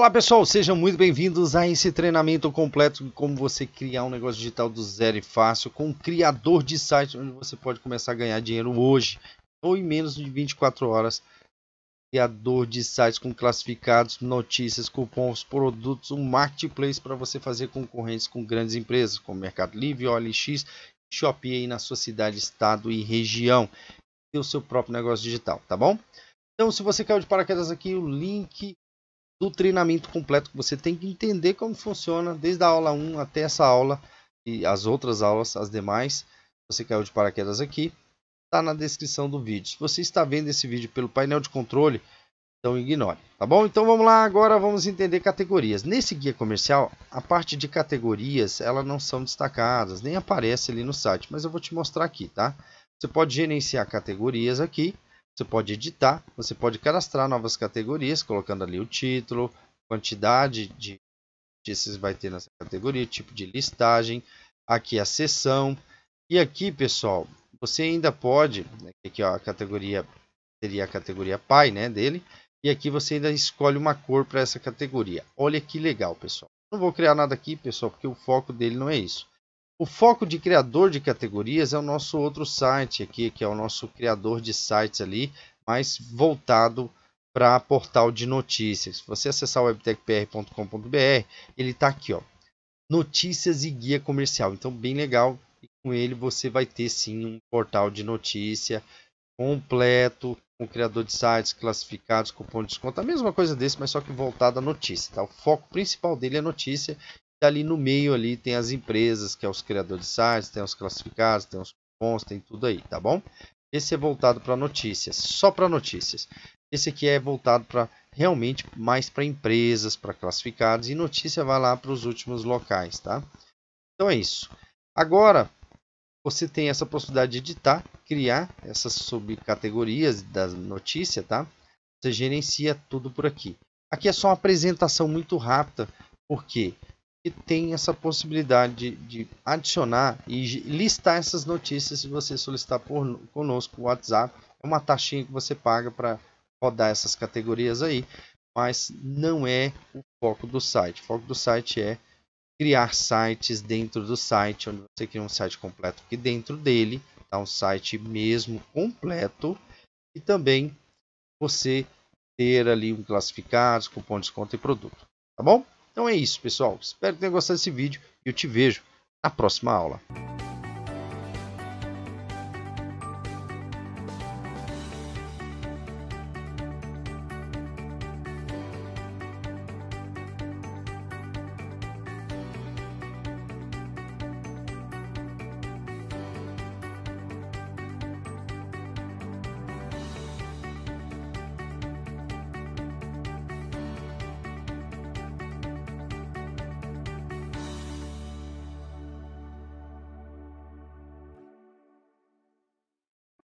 Olá pessoal, sejam muito bem-vindos a esse treinamento completo de como você criar um negócio digital do zero e fácil com um criador de site onde você pode começar a ganhar dinheiro hoje ou em menos de 24 horas. Criador de sites com classificados, notícias, cupons, produtos, um marketplace para você fazer concorrentes com grandes empresas como Mercado Livre, OLX, Shopee aí na sua cidade, estado e região. e o seu próprio negócio digital, tá bom? Então, se você caiu de paraquedas aqui, o link do treinamento completo que você tem que entender como funciona desde a aula 1 até essa aula e as outras aulas, as demais. Você caiu de paraquedas aqui, está na descrição do vídeo. Se você está vendo esse vídeo pelo painel de controle, então ignore, tá bom? Então vamos lá, agora vamos entender categorias. Nesse guia comercial, a parte de categorias, ela não são destacadas, nem aparece ali no site, mas eu vou te mostrar aqui, tá? Você pode gerenciar categorias aqui, você pode editar, você pode cadastrar novas categorias, colocando ali o título, quantidade de notícias vai ter nessa categoria, tipo de listagem, aqui a seção. E aqui, pessoal, você ainda pode, né, aqui ó, a categoria seria a categoria pai, né, dele, e aqui você ainda escolhe uma cor para essa categoria. Olha que legal, pessoal. Não vou criar nada aqui, pessoal, porque o foco dele não é isso. O foco de criador de categorias é o nosso outro site aqui, que é o nosso criador de sites ali, mas voltado para portal de notícias. Se você acessar webtechpr.com.br, ele está aqui, ó, notícias e guia comercial. Então, bem legal. E com ele você vai ter sim um portal de notícia completo, com criador de sites, classificados, cupom de desconto, a mesma coisa desse, mas só que voltado à notícia. Tá? O foco principal dele é notícia Tá ali no meio ali tem as empresas, que é os criadores de sites, tem os classificados, tem os cupons, tem tudo aí, tá bom? Esse é voltado para notícias, só para notícias. Esse aqui é voltado para realmente mais para empresas, para classificados e notícia vai lá para os últimos locais, tá? Então é isso. Agora você tem essa possibilidade de editar, criar essas subcategorias da notícia, tá? Você gerencia tudo por aqui. Aqui é só uma apresentação muito rápida, porque quê? tem essa possibilidade de adicionar e listar essas notícias se você solicitar por, conosco o WhatsApp. É uma taxinha que você paga para rodar essas categorias aí, mas não é o foco do site. O foco do site é criar sites dentro do site, onde você cria um site completo que dentro dele está um site mesmo completo e também você ter ali um classificado, cupom de desconto e produto, tá bom? Então é isso, pessoal. Espero que tenham gostado desse vídeo e eu te vejo na próxima aula.